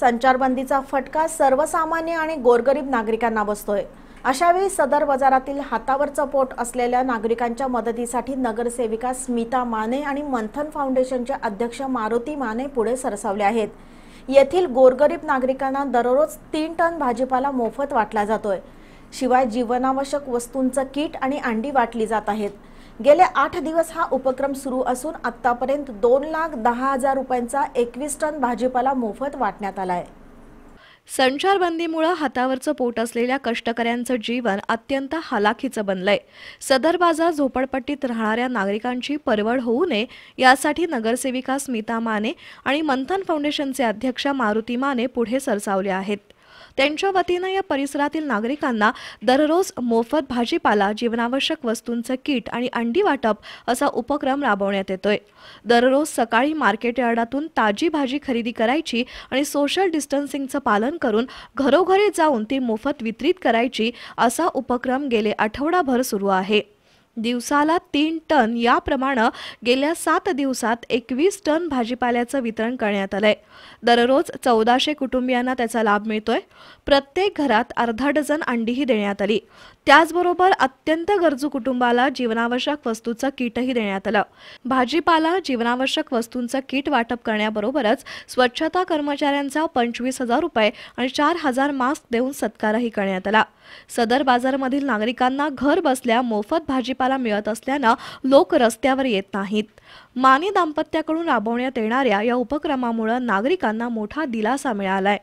संचारबंदीचा फटका सर्वसामान्य आणि गोरगरीब नागरिकांना बसतोय अशावेळी सदर बाजारातील हातावरचं पोट असलेल्या नागरिकांच्या मदतीसाठी नगरसेविका स्मिता माने आणि मंथन फाउंडेशनचे अध्यक्ष मारुती माने पुढे सरसावले आहेत येथील गोरगरीब नागरिकांना दररोज तीन टन भाजीपाला मोफत वाटला जातोय शिवाय जीवनावश्यक वस्तूंचं किट आणि अंडी वाटली जात आहेत गेले आठ दिवस हा उपक्रम सुरू असून आतापर्यंत दोन लाख दहा हजार रुपयांचा एकवीस टन भाजीपाला मोफत वाटण्यात आलाय संचारबंदीमुळे हातावरचं पोट असलेल्या कष्टकऱ्यांचं जीवन अत्यंत हालाखीचं बनलंय सदर बाजार झोपडपट्टीत राहणाऱ्या नागरिकांची परवड होऊ नये यासाठी नगरसेविका स्मिता माने आणि मंथन फाउंडेशनचे अध्यक्ष मारुती माने पुढे सरसावले आहेत त्यांच्या वतीनं या परिसरातील नागरिकांना दररोज मोफत भाजीपाला जीवनावश्यक वस्तूंचं किट आणि अंडी वाटप असा उपक्रम राबवण्यात येतोय दररोज सकाळी मार्केट यार्डातून ताजी भाजी खरेदी करायची आणि सोशल डिस्टन्सिंगचं पालन करून घरोघरी जाऊन ती मोफत वितरित करायची असा उपक्रम गेले आठवडाभर सुरू आहे दिवसाला तीन टन याप्रमाणे गेल्या सात दिवसात एकवीस टन भाजीपाल्याचं वितरण करण्यात आलंय दररोज चौदाशे कुटुंबियांना त्याचा लाभ मिळतोय प्रत्येक घरात अर्धा डझन अंडीही देण्यात आली त्याचबरोबर अत्यंत गरजू कुटुंबाला जीवनावश्यक वस्तूचं किटही देण्यात आलं भाजीपाला जीवनावश्यक वस्तूंचं किट वाटप करण्याबरोबरच स्वच्छता कर्मचाऱ्यांचा पंचवीस हजार रुपये आणि चार हजार मास्क देऊन सत्कारही करण्यात आला सदर बाजारमधील नागरिकांना घर बसल्या मोफत भाजीपाला पाहायला मिळत असल्यानं लोक रस्त्यावर येत नाहीत माने दाम्पत्याकडून राबवण्यात येणाऱ्या या उपक्रमामुळे नागरिकांना मोठा दिलासा मिळालाय